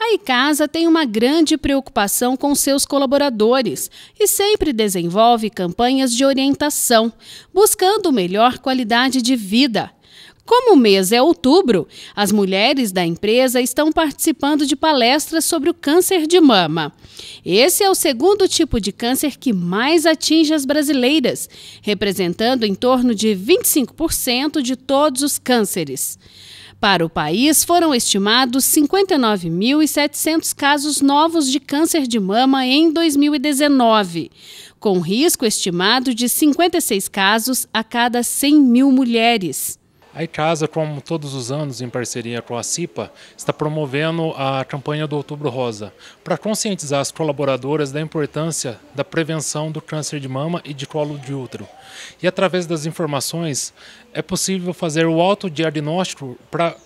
A Icasa tem uma grande preocupação com seus colaboradores e sempre desenvolve campanhas de orientação, buscando melhor qualidade de vida. Como o mês é outubro, as mulheres da empresa estão participando de palestras sobre o câncer de mama. Esse é o segundo tipo de câncer que mais atinge as brasileiras, representando em torno de 25% de todos os cânceres. Para o país, foram estimados 59.700 casos novos de câncer de mama em 2019, com risco estimado de 56 casos a cada 100 mil mulheres. A ICASA, como todos os anos, em parceria com a CIPA, está promovendo a campanha do Outubro Rosa, para conscientizar as colaboradoras da importância da prevenção do câncer de mama e de colo de útero. E através das informações, é possível fazer o autodiagnóstico para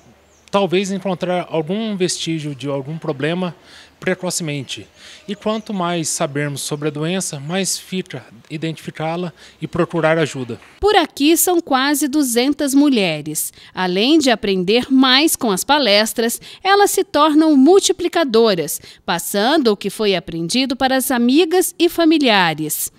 talvez encontrar algum vestígio de algum problema precocemente. E quanto mais sabermos sobre a doença, mais fica identificá-la e procurar ajuda. Por aqui são quase 200 mulheres. Além de aprender mais com as palestras, elas se tornam multiplicadoras, passando o que foi aprendido para as amigas e familiares.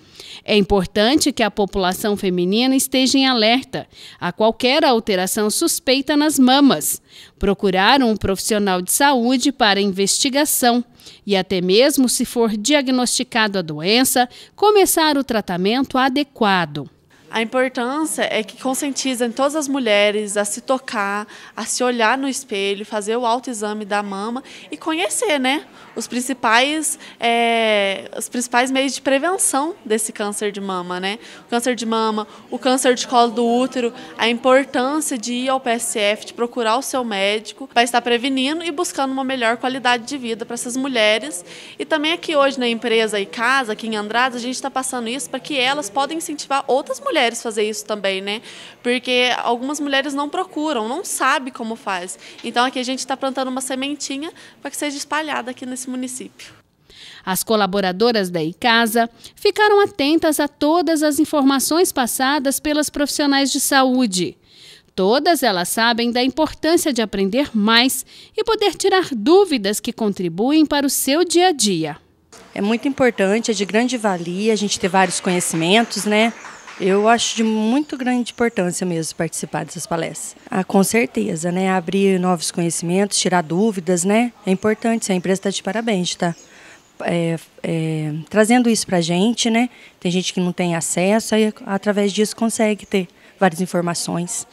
É importante que a população feminina esteja em alerta a qualquer alteração suspeita nas mamas. Procurar um profissional de saúde para investigação e, até mesmo se for diagnosticado a doença, começar o tratamento adequado. A importância é que conscientizem todas as mulheres a se tocar, a se olhar no espelho, fazer o autoexame da mama e conhecer né, os, principais, é, os principais meios de prevenção desse câncer de mama. Né? O câncer de mama, o câncer de colo do útero, a importância de ir ao PSF, de procurar o seu médico para estar prevenindo e buscando uma melhor qualidade de vida para essas mulheres. E também aqui hoje na empresa e casa, aqui em Andradas, a gente está passando isso para que elas podem incentivar outras mulheres mulheres fazer isso também, né? Porque algumas mulheres não procuram, não sabe como faz. Então aqui a gente está plantando uma sementinha para que seja espalhada aqui nesse município. As colaboradoras da ICASA ficaram atentas a todas as informações passadas pelas profissionais de saúde. Todas elas sabem da importância de aprender mais e poder tirar dúvidas que contribuem para o seu dia a dia. É muito importante, é de grande valia a gente ter vários conhecimentos, né? Eu acho de muito grande importância mesmo participar dessas palestras. Ah, com certeza, né? Abrir novos conhecimentos, tirar dúvidas, né? É importante, a empresa está de parabéns, tá? É, é, trazendo isso para a gente, né? Tem gente que não tem acesso, aí através disso consegue ter várias informações.